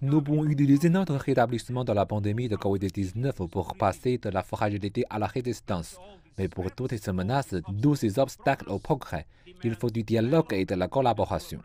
Nous pouvons utiliser notre rétablissement de la pandémie de COVID-19 pour passer de la fragilité à la résistance. Mais pour toutes ces menaces, tous ces obstacles au progrès, il faut du dialogue et de la collaboration.